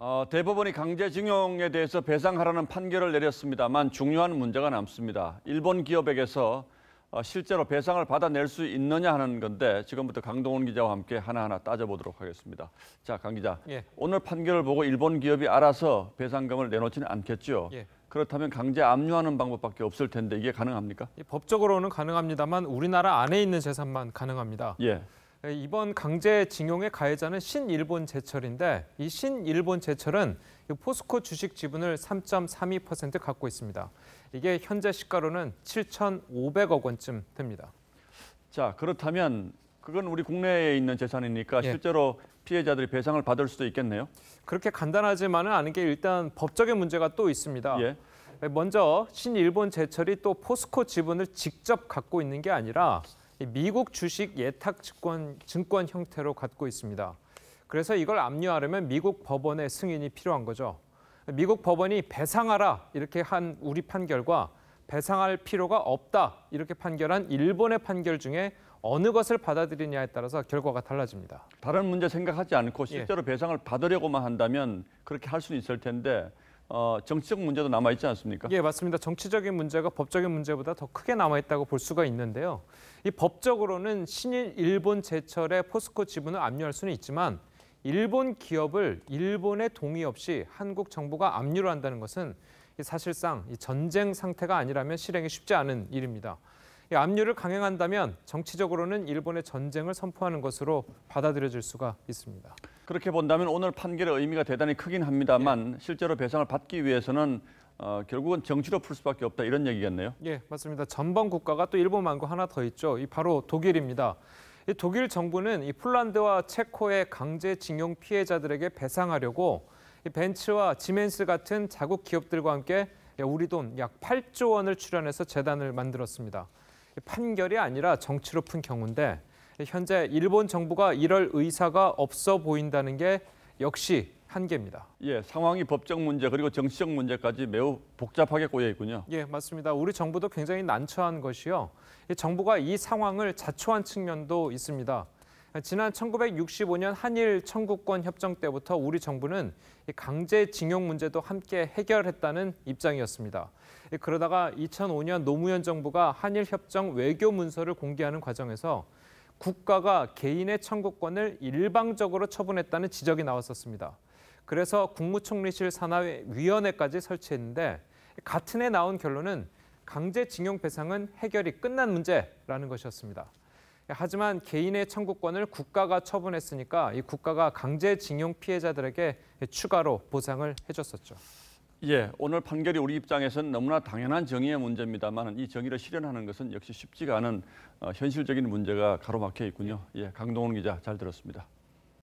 어, 대법원이 강제징용에 대해서 배상하라는 판결을 내렸습니다만 중요한 문제가 남습니다. 일본 기업에게서 어, 실제로 배상을 받아낼 수 있느냐 하는 건데 지금부터 강동원 기자와 함께 하나하나 따져보도록 하겠습니다. 자, 강 기자. 예. 오늘 판결을 보고 일본 기업이 알아서 배상금을 내놓지는 않겠죠. 예. 그렇다면 강제 압류하는 방법밖에 없을 텐데 이게 가능합니까? 예, 법적으로는 가능합니다만 우리나라 안에 있는 재산만 가능합니다. 예. 이번 강제징용의 가해자는 신일본 제철인데 이 신일본 제철은 포스코 주식 지분을 3.32% 갖고 있습니다. 이게 현재 시가로는 7,500억 원쯤 됩니다. 자 그렇다면 그건 우리 국내에 있는 재산이니까 예. 실제로 피해자들이 배상을 받을 수도 있겠네요. 그렇게 간단하지만은 않은 게 일단 법적인 문제가 또 있습니다. 예. 먼저 신일본 제철이 또 포스코 지분을 직접 갖고 있는 게 아니라 미국 주식 예탁 증권, 증권 형태로 갖고 있습니다. 그래서 이걸 압류하려면 미국 법원의 승인이 필요한 거죠. 미국 법원이 배상하라 이렇게 한 우리 판결과 배상할 필요가 없다 이렇게 판결한 일본의 판결 중에 어느 것을 받아들이냐에 따라서 결과가 달라집니다. 다른 문제 생각하지 않고 실제로 예. 배상을 받으려고만 한다면 그렇게 할 수는 있을 텐데 어, 정치적 문제도 남아 있지 않습니까? 예, 맞습니다. 정치적인 문제가 법적인 문제보다 더 크게 남아 있다고 볼 수가 있는데요. 이 법적으로는 신일 일본 제철의 포스코 지분을 압류할 수는 있지만 일본 기업을 일본의 동의 없이 한국 정부가 압류를 한다는 것은 사실상 전쟁 상태가 아니라면 실행이 쉽지 않은 일입니다. 압류를 강행한다면 정치적으로는 일본의 전쟁을 선포하는 것으로 받아들여질 수가 있습니다. 그렇게 본다면 오늘 판결의 의미가 대단히 크긴 합니다만 예. 실제로 배상을 받기 위해서는 어, 결국은 정치로 풀 수밖에 없다 이런 얘기겠네요. 예, 맞습니다. 전범 국가가 또 일본만고 하나 더 있죠. 이 바로 독일입니다. 이 독일 정부는 이 폴란드와 체코의 강제징용 피해자들에게 배상하려고 이 벤츠와 지멘스 같은 자국 기업들과 함께 우리 돈 약 8조 원을 출연해서 재단을 만들었습니다. 판결이 아니라 정치로 푼 경우인데 현재 일본 정부가 이럴 의사가 없어 보인다는 게 역시 한계입니다. 예, 상황이 법적 문제 그리고 정치적 문제까지 매우 복잡하게 꼬여 있군요. 예, 맞습니다. 우리 정부도 굉장히 난처한 것이요. 정부가 이 상황을 자초한 측면도 있습니다. 지난 1965년 한일 청구권 협정 때부터 우리 정부는 강제징용 문제도 함께 해결했다는 입장이었습니다. 그러다가 2005년 노무현 정부가 한일 협정 외교 문서를 공개하는 과정에서 국가가 개인의 청구권을 일방적으로 처분했다는 지적이 나왔었습니다. 그래서 국무총리실 산하위원회까지 설치했는데 같은 해 나온 결론은 강제징용 배상은 해결이 끝난 문제라는 것이었습니다. 하지만 개인의 청구권을 국가가 처분했으니까 이 국가가 강제징용 피해자들에게 추가로 보상을 해줬었죠. 예, 오늘 판결이 우리 입장에서는 너무나 당연한 정의의 문제입니다만 이 정의를 실현하는 것은 역시 쉽지가 않은 어, 현실적인 문제가 가로막혀 있군요. 예, 강동원 기자 잘 들었습니다.